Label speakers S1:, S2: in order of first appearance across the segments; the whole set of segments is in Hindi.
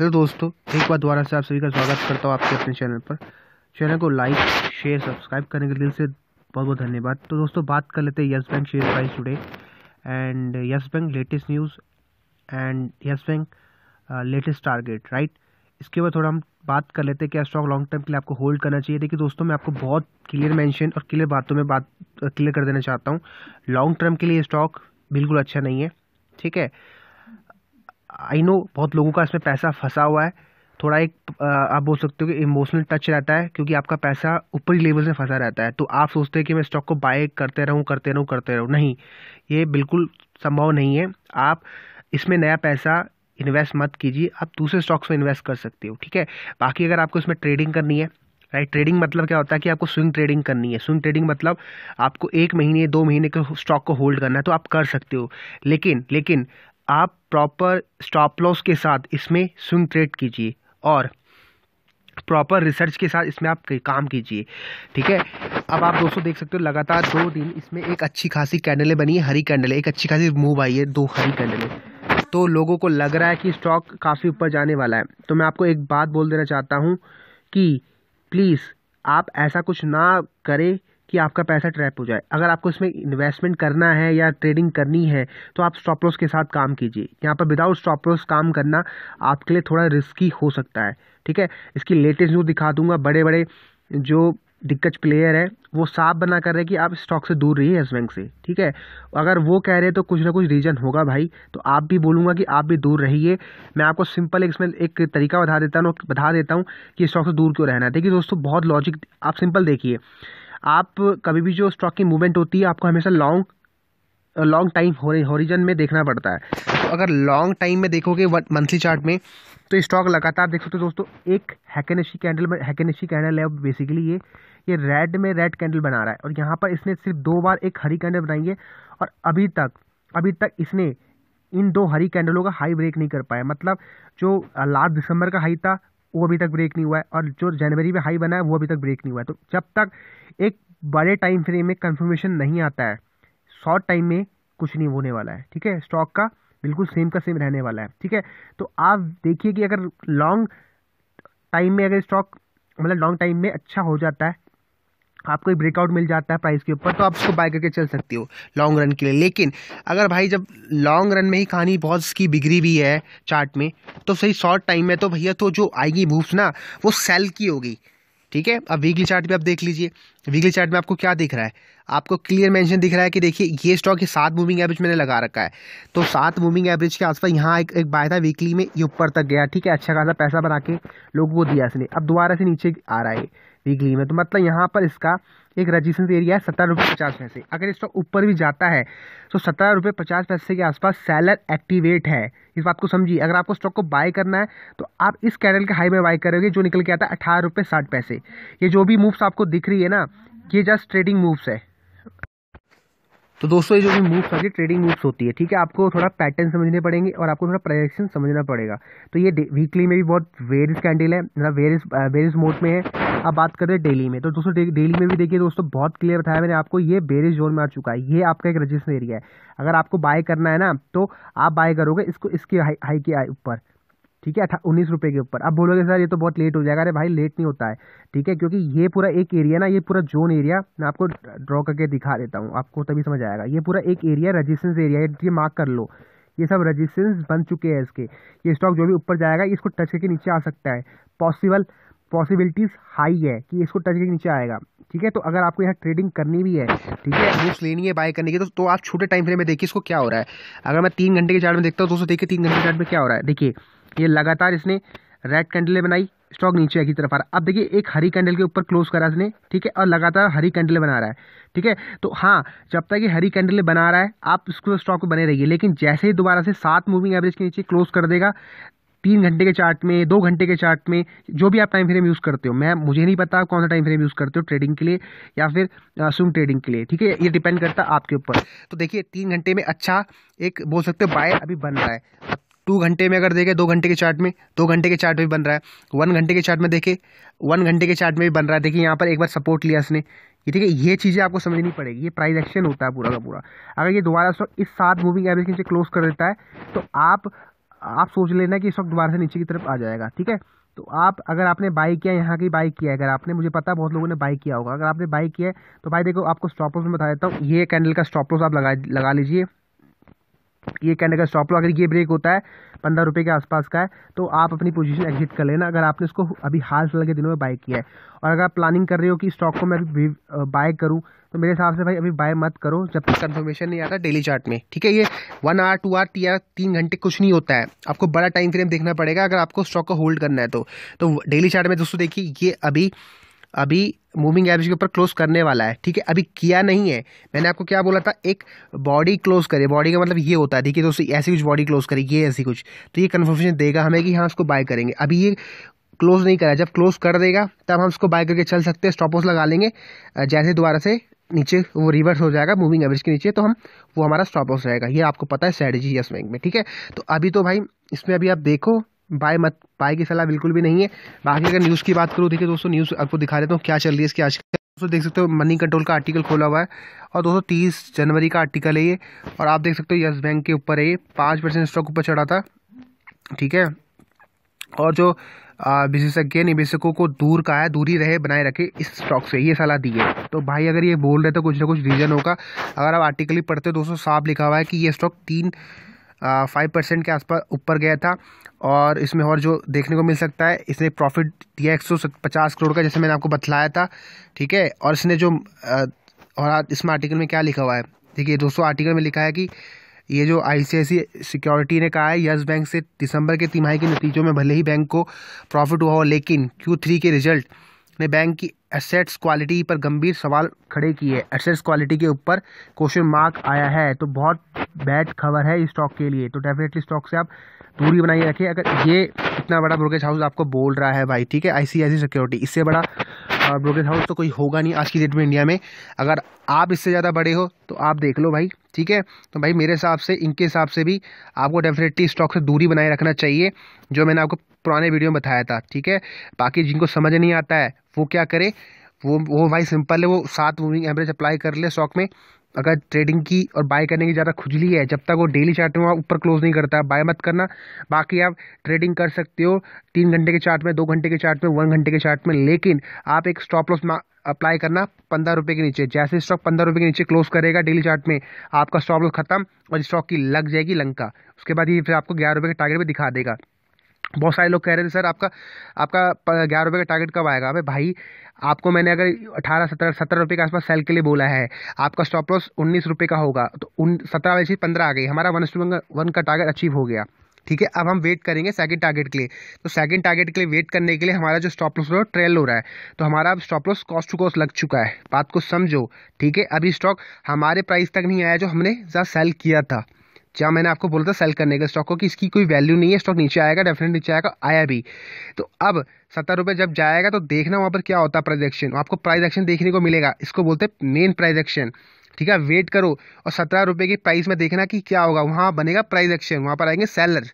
S1: हेलो दोस्तों एक बार दोबारा से आप सभी का स्वागत करता हूँ आपके अपने चैनल पर चैनल को लाइक शेयर सब्सक्राइब करने के दिल से बहुत बहुत धन्यवाद तो दोस्तों बात कर लेते हैं Yes Bank share price today and Yes Bank latest news and Yes Bank latest target right इसके बाद थोड़ा हम बात कर लेते हैं क्या स्टॉक लॉन्ग टर्म के लिए आपको होल्ड करना चाहिए देखिए दोस्तों मैं आपको बहुत क्लियर मैंशन और क्लियर बातों में बात क्लियर कर देना चाहता हूँ लॉन्ग टर्म के लिए स्टॉक बिल्कुल अच्छा नहीं है ठीक है आई नो बहुत लोगों का इसमें पैसा फंसा हुआ है थोड़ा एक आप बोल सकते हो कि इमोशनल टच रहता है क्योंकि आपका पैसा ऊपरी लेवल से फंसा रहता है तो आप सोचते हैं कि मैं स्टॉक को बाय करते रहूँ करते रहूँ करते रहूँ नहीं ये बिल्कुल संभव नहीं है आप इसमें नया पैसा इन्वेस्ट मत कीजिए आप दूसरे स्टॉक्स में इन्वेस्ट कर सकते हो ठीक है बाकी अगर आपको इसमें ट्रेडिंग करनी है राइट ट्रेडिंग मतलब क्या होता है कि आपको स्विंग ट्रेडिंग करनी है स्विंग ट्रेडिंग मतलब आपको एक महीने दो महीने के स्टॉक को होल्ड करना है तो आप कर सकते हो लेकिन लेकिन आप प्रॉपर स्टॉप लॉस के साथ इसमें स्विंग ट्रेड कीजिए और प्रॉपर रिसर्च के साथ इसमें आप काम कीजिए ठीक है अब आप दोस्तों देख सकते हो लगातार दो दिन इसमें एक अच्छी खासी कैंडलें बनी है हरी कैंडल एक अच्छी खासी मूव आई है दो हरी कैंडलें तो लोगों को लग रहा है कि स्टॉक काफ़ी ऊपर जाने वाला है तो मैं आपको एक बात बोल देना चाहता हूँ कि प्लीज़ आप ऐसा कुछ ना करें कि आपका पैसा ट्रैप हो जाए अगर आपको इसमें इन्वेस्टमेंट करना है या ट्रेडिंग करनी है तो आप स्टॉप लॉस के साथ काम कीजिए यहाँ पर विदाउट स्टॉप लॉस काम करना आपके लिए थोड़ा रिस्की हो सकता है ठीक है इसकी लेटेस्ट न्यूज़ दिखा दूंगा बड़े बड़े जो दिग्गज प्लेयर है वो साफ बना कर रहे हैं कि आप स्टॉक से दूर रहिए येस बैंक से ठीक है अगर वो कह रहे हैं तो कुछ ना कुछ रीज़न होगा भाई तो आप भी बोलूँगा कि आप भी दूर रहिए मैं आपको सिंपल एक इसमें एक तरीका बता देता हूँ बता देता हूँ कि स्टॉक से दूर क्यों रहना है देखिए दोस्तों बहुत लॉजिक आप सिंपल देखिए आप कभी भी जो स्टॉक की मूवमेंट होती है आपको हमेशा लॉन्ग लॉन्ग टाइम होरिजन में देखना पड़ता है तो अगर लॉन्ग टाइम में देखोगे मंथली चार्ट में तो स्टॉक लगातार देख सकते हो दोस्तों एक हैकेनेशी कैंडल में हैकेनेशी कैंडल है बेसिकली ये ये रेड में रेड कैंडल बना रहा है और यहाँ पर इसने सिर्फ दो बार एक हरी कैंडल बनाई है और अभी तक अभी तक इसने इन दो हरी कैंडलों का हाई ब्रेक नहीं कर पाया मतलब जो लास्ट दिसंबर का हाई था वो अभी तक ब्रेक नहीं हुआ है और जो जनवरी में हाई बना है वो अभी तक ब्रेक नहीं हुआ है तो जब तक एक बड़े टाइम फ्रेम में कंफर्मेशन नहीं आता है शॉर्ट टाइम में कुछ नहीं होने वाला है ठीक है स्टॉक का बिल्कुल सेम का सेम रहने वाला है ठीक है तो आप देखिए कि अगर लॉन्ग टाइम में अगर स्टॉक मतलब लॉन्ग टाइम में अच्छा हो जाता है आपको एक ब्रेकआउट मिल जाता है प्राइस के ऊपर तो आप उसको बाय करके चल सकते हो लॉन्ग रन के लिए लेकिन अगर भाई जब लॉन्ग रन में ही कहानी बहुत इसकी बिगड़ी भी है चार्ट में तो सही शॉर्ट टाइम में तो भैया तो जो आएगी मूव्स ना वो सेल की होगी ठीक है अब वीकली चार्ट में आप देख लीजिए वीकली चार्ट में आपको क्या दिख रहा है आपको क्लियर मेंशन दिख रहा है कि देखिए ये स्टॉक ये सात मूविंग एवरेज मैंने लगा रखा है तो सात मूविंग एवरेज के आसपास यहाँ एक एक बाय था वीकली में ये ऊपर तक गया ठीक है अच्छा खासा पैसा बना के लोगों को दिया इसने अब दोबारा से नीचे आ रहा है वीकली में तो मतलब यहाँ पर इसका एक रजिस्ट्रेंस एरिया है सत्रह रुपये पचास पैसे अगर इसका ऊपर भी जाता है तो सत्रह रुपये पचास पैसे के आसपास सेलर एक्टिवेट है इस बात को समझिए अगर आपको स्टॉक को बाय करना है तो आप इस कैंडल के हाई में बाय करोगे जो निकल के आता है अठारह रुपये साठ पैसे ये जो भी मूव्स आपको दिख रही है ना ये जस्ट ट्रेडिंग मूव्स है तो दोस्तों ये जो भी मूव्स होती है ट्रेडिंग मूव्स होती है ठीक है आपको थोड़ा पैटर्न समझने पड़ेंगे और आपको थोड़ा प्रोजेक्शन समझना पड़ेगा तो ये वीकली में भी बहुत वेरियस कैंडल है मतलब वेरियस वेरियस मोड में है अब बात करें डेली में तो दोस्तों डेली में भी देखिए दोस्तों बहुत क्लियर बताया मैंने आपको ये बेरिस जोन में आ चुका है ये आपका एक रजिस्टर एरिया है अगर आपको बाय करना है ना तो आप बाय करोगे इसको इसके हाई, हाई के ऊपर ठीक है उन्नीस रुपये के ऊपर अब बोलोगे सर ये तो बहुत लेट हो जाएगा अरे भाई लेट नहीं होता है ठीक है क्योंकि ये पूरा एक एरिया ना ये पूरा जोन एरिया मैं आपको ड्रॉ करके दिखा देता हूँ आपको तभी समझ आएगा ये पूरा एक एरिया रजिस्टेंस एरिया ये मार्क कर लो ये सब रजिस्टेंस बन चुके हैं इसके ये स्टॉक जो भी ऊपर जाएगा इसको टच करके नीचे आ सकता है पॉसिबल पॉसिबिलिटीज़ हाई है कि इसको टच करके नीचे आएगा ठीक है तो अगर आपको यहाँ ट्रेडिंग करनी भी है ठीक है बुक्स लेनी है बाय करने की तो, तो आप छोटे टाइम फ्रेम में देखिए इसको क्या हो रहा है अगर मैं तीन घंटे के चार्ट में देखता हूँ दोस्तों देखिए तीन घंटे के चार्ट में क्या हो रहा है देखिए ये लगातार इसने रेड कैंडलें बनाई स्टॉक नीचे की तरफ आ रहा अब देखिए एक हरी कैंडल के ऊपर क्लोज करा इसने ठीक है और लगातार हरी कैंडल बना रहा है ठीक है तो हाँ जब तक ये हरी कैंडल बना रहा है आप इसको स्टॉक बने रहिए लेकिन जैसे ही दोबारा से सात मूविंग एवरेज के नीचे क्लोज कर देगा तीन घंटे के चार्ट में दो घंटे के चार्ट में जो भी आप टाइम फ्रेम यूज़ करते हो मैं मुझे नहीं पता कौन सा टाइम फ्रेम यूज़ करते हो ट्रेडिंग के लिए या फिर सुम ट्रेडिंग के लिए ठीक है ये डिपेंड करता है आपके ऊपर तो देखिए तीन घंटे में अच्छा एक बोल सकते हो बाय अभी बन रहा है टू घंटे में अगर देखें दो घंटे के चार्ट में दो घंटे के चार्ट में बन रहा है वन घंटे के चार्ट में देखें वन घंटे के चार्ट में भी बन रहा है देखिए यहाँ पर एक बार सपोर्ट लिया इसने ये ठीक है ये चीज़ें आपको समझनी पड़ेगी ये प्राइस एक्शन होता है पूरा का पूरा अगर ये दोबारा सौ इस सात मूविंग एवरेज के नीचे क्लोज कर देता है तो आप आप सोच लेना कि इस वक्त दोबारा से नीचे की तरफ आ जाएगा ठीक है तो आप अगर आपने बाई किया यहाँ की बाई किया है अगर आपने मुझे पता बहुत लोगों ने बाई किया होगा अगर आपने बाई किया है तो भाई देखो आपको स्टॉप लॉस में बता देता हूँ ये कैंडल का स्टॉप लॉस आप लगा लगा लीजिए ये कहने का स्टॉप लो अगर ये ब्रेक होता है पंद्रह रुपये के आसपास का है तो आप अपनी पोजीशन एग्जिट कर लेना अगर आपने इसको अभी हाल फिलहाल के दिनों में बाय किया है और अगर आप प्लानिंग कर रहे हो कि स्टॉक को मैं अभी बाय करूँ तो मेरे हिसाब से भाई अभी बाय मत करो जब तक कन्फर्मेशन नहीं आता डेली चार्ट में ठीक है ये वन आवर टू आवर टी आर तीन घंटे कुछ नहीं होता है आपको बड़ा टाइम फ्रेम देखना पड़ेगा अगर आपको स्टॉक को होल्ड करना है तो डेली तो चार्ट में दोस्तों देखिए ये अभी अभी मूविंग एवरेज के ऊपर क्लोज करने वाला है ठीक है अभी किया नहीं है मैंने आपको क्या बोला था एक बॉडी क्लोज करे बॉडी का मतलब ये होता है ठीक है तो ऐसी कुछ बॉडी क्लोज करेगी ये ऐसी कुछ तो ये कन्फर्मेशन देगा हमें कि हाँ उसको बाय करेंगे अभी ये क्लोज नहीं करा जब क्लोज कर देगा तब हम उसको बाय करके चल सकते हैं स्टॉप लगा लेंगे जैसे दोबारा से नीचे वो रिवर्स हो जाएगा मूविंग एवरेज के नीचे तो हम वो हमारा स्टॉप लॉस रहेगा ये आपको पता है स्ट्रेटजी यस बैंक में ठीक है तो अभी तो भाई इसमें अभी आप देखो बाय मत बाय की सलाह बिल्कुल भी नहीं है बाकी अगर न्यूज़ की बात करूँ देखिए दोस्तों न्यूज़ आपको दिखा देता हूँ क्या चल रही है इसकी आज दोस्तों देख सकते हो मनी कंट्रोल का आर्टिकल खोला हुआ है और दोस्तों तीस जनवरी का आर्टिकल है ये और आप देख सकते हो यस बैंक के ऊपर है ये पाँच परसेंट स्टॉक ऊपर चढ़ा था ठीक है और जो विशेषज्ञ निवेशकों को दूर का है दूरी रहे बनाए रखे इस स्टॉक से ये सलाह दी है तो भाई अगर ये बोल रहे तो कुछ ना कुछ रीज़न होगा अगर आप आर्टिकल ही पढ़ते हो दोस्तों साफ लिखा हुआ है कि ये स्टॉक तीन फाइव परसेंट के आसपास ऊपर गया था और इसमें और जो देखने को मिल सकता है इसने प्रॉफिट दिया एक सौ पचास करोड़ का जैसे मैंने आपको बतलाया था ठीक है और इसने जो आ, और इसमें आर्टिकल में क्या लिखा हुआ है देखिए दोस्तों आर्टिकल में लिखा है कि ये जो आई सिक्योरिटी ने कहा है यस बैंक से दिसंबर के तिमाही के नतीजों में भले ही बैंक को प्रॉफिट हुआ हो लेकिन क्यू थ्री के रिजल्ट ने बैंक की एसेट्स क्वालिटी पर गंभीर सवाल खड़े किए एसेट्स क्वालिटी के ऊपर क्वेश्चन मार्क आया है तो बहुत बैड खबर है स्टॉक के लिए तो डेफिनेटली स्टॉक से आप दूरी बनाए रखिए अगर ये इतना बड़ा ब्रोकेज हाउस आपको बोल रहा है भाई ठीक है आई सी सिक्योरिटी इससे बड़ा ब्रोकेज हाउस तो कोई होगा नहीं आज की डेट में इंडिया में अगर आप इससे ज़्यादा बड़े हो तो आप देख लो भाई ठीक है तो भाई मेरे हिसाब से इनके हिसाब से भी आपको डेफिनेटली स्टॉक से दूरी बनाए रखना चाहिए जो मैंने आपको पुराने वीडियो में बताया था ठीक है बाकी जिनको समझ नहीं आता है वो क्या करे वो वो भाई सिंपल है वो सात मूविंग एवरेज अप्लाई कर ले स्टॉक में अगर ट्रेडिंग की और बाय करने की ज़्यादा खुजली है जब तक वो डेली चार्ट में ऊपर क्लोज नहीं करता बाय मत करना बाकी आप ट्रेडिंग कर सकते हो तीन घंटे के चार्ट में दो घंटे के चार्ट में वन घंटे के चार्ट में लेकिन आप एक स्टॉप लॉस अप्लाई करना पंद्रह रुपये के नीचे जैसे स्टॉक पंद्रह रुपये के नीचे क्लोज करेगा डेली चार्ट में आपका स्टॉप लॉस खत्म और स्टॉक की लग जाएगी लंका उसके बाद ये फिर आपको ग्यारह रुपये के टारगेट पर दिखा देगा बहुत सारे लोग कह रहे थे सर आपका आपका ग्यारह रुपये का टारगेट कब आएगा अबे भाई आपको मैंने अगर अठारह सत्रह सत्रह रुपये के आसपास सेल के लिए बोला है आपका स्टॉप लॉस उन्नीस रुपये का होगा तो उन सत्रह वाली चीज़ पंद्रह आ गई हमारा वन टू वन का टारगेट अचीव हो गया ठीक है अब हम वेट करेंगे सेकंड टारगेट के लिए तो सेकंड टारगेट के लिए वेट करने के लिए हमारा जो स्टॉप लॉस हो ट्रेल हो रहा है तो हमारा अब stop loss cost to cost लग चुका है बात को समझो ठीक है अभी स्टॉक हमारे प्राइस तक नहीं आया जो हमने ज़्यादा सेल किया था जहाँ मैंने आपको बोला था सेल करने का स्टॉक को कि इसकी कोई वैल्यू नहीं है स्टॉक नीचे आएगा डेफिनेट नीचे आएगा आया भी तो अब सत्तर रुपये जब जाएगा तो देखना वहाँ पर क्या होता है प्राइज एक्शन आपको प्राइज एक्शन देखने को मिलेगा इसको बोलते हैं मेन प्राइज एक्शन ठीक है वेट करो और सत्रह रुपये की प्राइस में देखना कि क्या होगा वहाँ बनेगा प्राइज एक्शन वहाँ पर आएंगे सेलर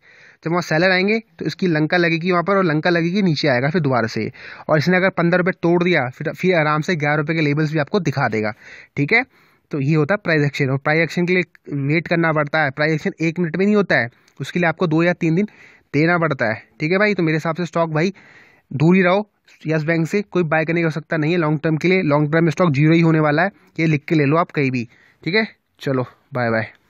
S1: जब वहाँ सेलर आएंगे तो इसकी लंका लगेगी वहाँ पर और लंका लगेगी नीचे आएगा फिर दोबारा से और इसने अगर पंद्रह रुपये तोड़ दिया फिर फिर आराम से ग्यारह रुपये के लेबल्स भी आपको दिखा देगा ठीक है तो ये होता है प्राइज एक्शन और प्राइज एक्शन के लिए वेट करना पड़ता है प्राइज एक्शन एक मिनट में नहीं होता है उसके लिए आपको दो या तीन दिन देना पड़ता है ठीक है भाई तो मेरे हिसाब से स्टॉक भाई दूर ही रहो यस बैंक से कोई बाय करने की आवश्यकता नहीं है लॉन्ग टर्म के लिए लॉन्ग टर्म में स्टॉक जीरो ही होने वाला है ये लिख के ले लो आप कहीं भी ठीक है चलो बाय बाय